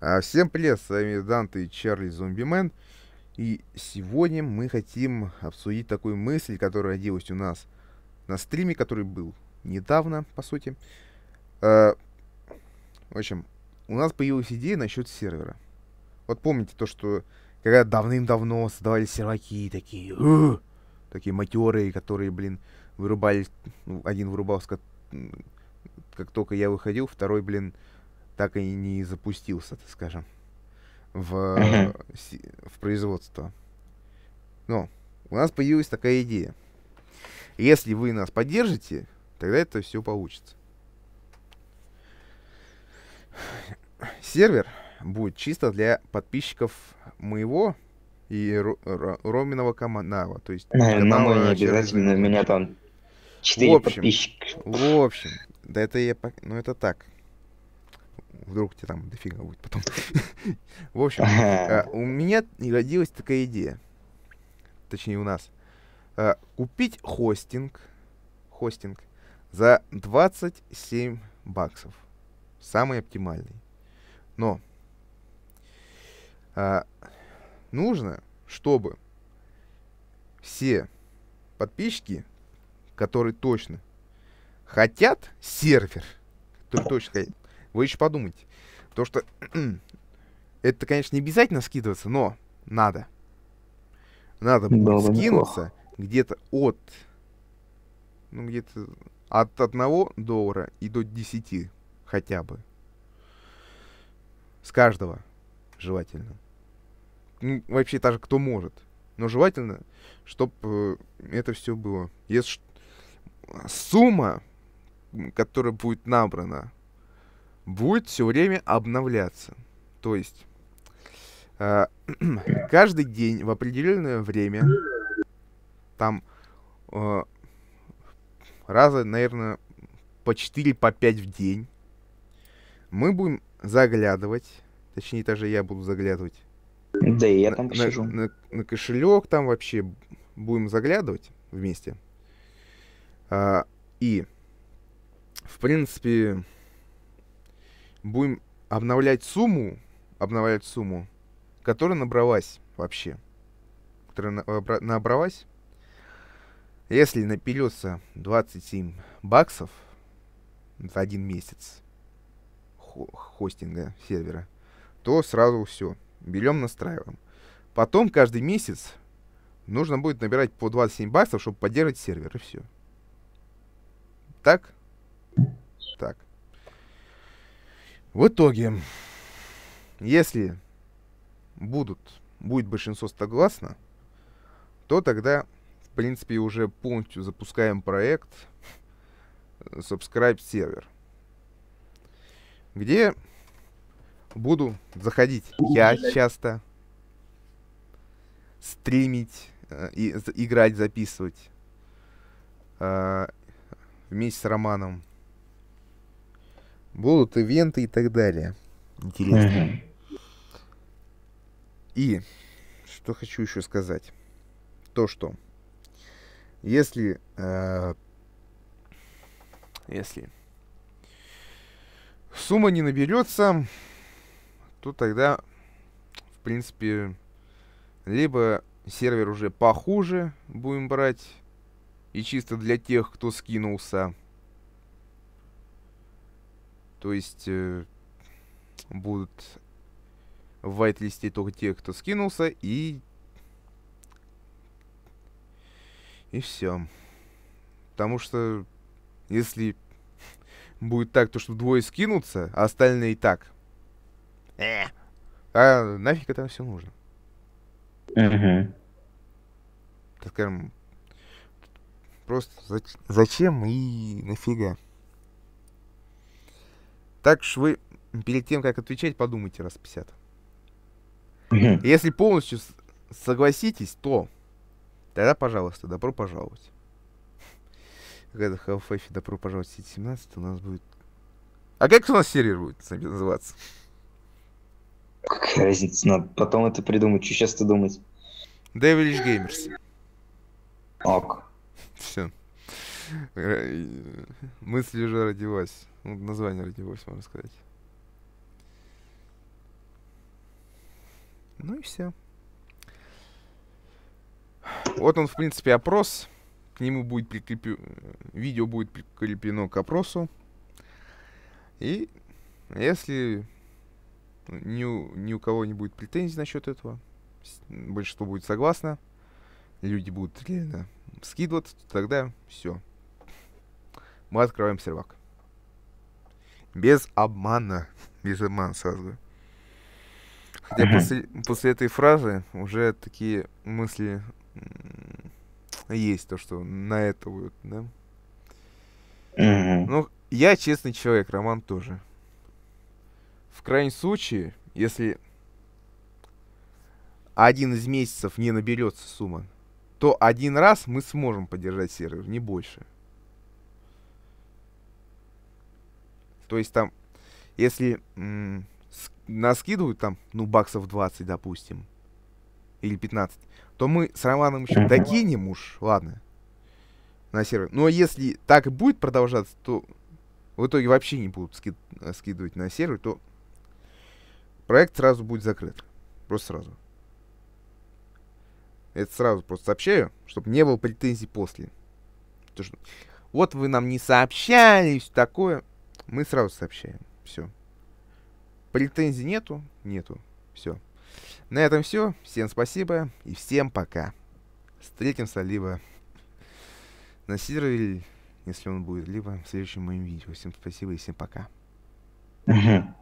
А, всем привет, с вами Данте и Чарли Зомбимен. И сегодня мы хотим обсудить такую мысль, которая родилась у нас на стриме, который был недавно, по сути. А, в общем, у нас появилась идея насчет сервера. Вот помните то, что когда давным-давно создавали серваки такие, такие матерые, которые, блин, вырубали, ну, один вырубался, как, как только я выходил, второй, блин, так и не запустился, так скажем, в, uh-huh. в производство. Но у нас появилась такая идея. Если вы нас поддержите, тогда это все получится. Сервер будет чисто для подписчиков моего и Роминого канала. То есть канала Мама не обязательно через... меня там 4 в общем, подписчика. В общем, да это я... Ну это так. Вдруг тебе там дофига будет потом. В общем, э, у меня родилась такая идея. Точнее, у нас. Э, купить хостинг. Хостинг. За 27 баксов. Самый оптимальный. Но э, нужно, чтобы все подписчики, которые точно хотят сервер, которые точно хотят, вы еще подумайте. Потому что это, конечно, не обязательно скидываться, но надо. Надо будет да, скинуться где-то от... Ну, где-то от 1 доллара и до 10 хотя бы. С каждого, желательно. Ну, вообще даже кто может. Но желательно, чтобы э, это все было. Если сумма, которая будет набрана будет все время обновляться. То есть э, каждый день в определенное время, там э, раза, наверное, по 4, по 5 в день, мы будем заглядывать, точнее даже я буду заглядывать. Да, я там посижу. На, на, на кошелек там вообще будем заглядывать вместе. А, и, в принципе, будем обновлять сумму, обновлять сумму, которая набралась вообще. Которая э, набралась. Если напилется 27 баксов за один месяц хостинга сервера, то сразу все. Берем, настраиваем. Потом каждый месяц нужно будет набирать по 27 баксов, чтобы поддерживать сервер, и все. Так? Так. В итоге, если будут, будет большинство согласно, то тогда, в принципе, уже полностью запускаем проект э, Subscribe сервер, где буду заходить я часто, стримить, э, и, играть, записывать э, вместе с Романом будут ивенты и так далее. Интересно. И что хочу еще сказать. То, что если... Э, если сумма не наберется, то тогда, в принципе, либо сервер уже похуже будем брать, и чисто для тех, кто скинулся, то есть э, будут в вайт только те, кто скинулся, и... И все. Потому что если будет так, то что двое скинутся, а остальные и так. Э, а нафиг это все нужно? Угу. Так скажем, просто зачем и нафига? Так что вы перед тем, как отвечать, подумайте раз 50. Угу. Если полностью согласитесь, то тогда, пожалуйста, добро пожаловать. Когда Half-Life добро пожаловать в сеть 17, у нас будет... А как у нас серия будет называться? Какая разница, надо потом это придумать, что сейчас-то думать. Devilish Gamers. Ок. Все. Мысль уже родилась. Ну, название родилось, можно сказать. Ну и все. Вот он, в принципе, опрос. К нему будет прикреплено... Видео будет прикреплено к опросу. И если ни у, ни у кого не будет претензий насчет этого, большинство будет согласно, люди будут реально скидываться, тогда все, мы открываем сервак. Без обмана. Без обмана сразу говорю. Хотя uh-huh. после, после этой фразы уже такие мысли есть, то, что на это будет. да? Uh-huh. Ну, я честный человек, Роман тоже. В крайнем случае, если один из месяцев не наберется сумма, то один раз мы сможем поддержать сервер, не больше. То есть там, если м- нас скидывают там, ну, баксов 20, допустим, или 15, то мы с Романом еще докинем уж, ладно, на сервер. Но если так и будет продолжаться, то в итоге вообще не будут ски э, скидывать на сервер, то проект сразу будет закрыт. Просто сразу. Это сразу просто сообщаю, чтобы не было претензий после. что вот вы нам не сообщали и все такое мы сразу сообщаем. Все. Претензий нету? Нету. Все. На этом все. Всем спасибо и всем пока. Встретимся либо на сервере, если он будет, либо в следующем моем видео. Всем спасибо и всем пока. Mm-hmm.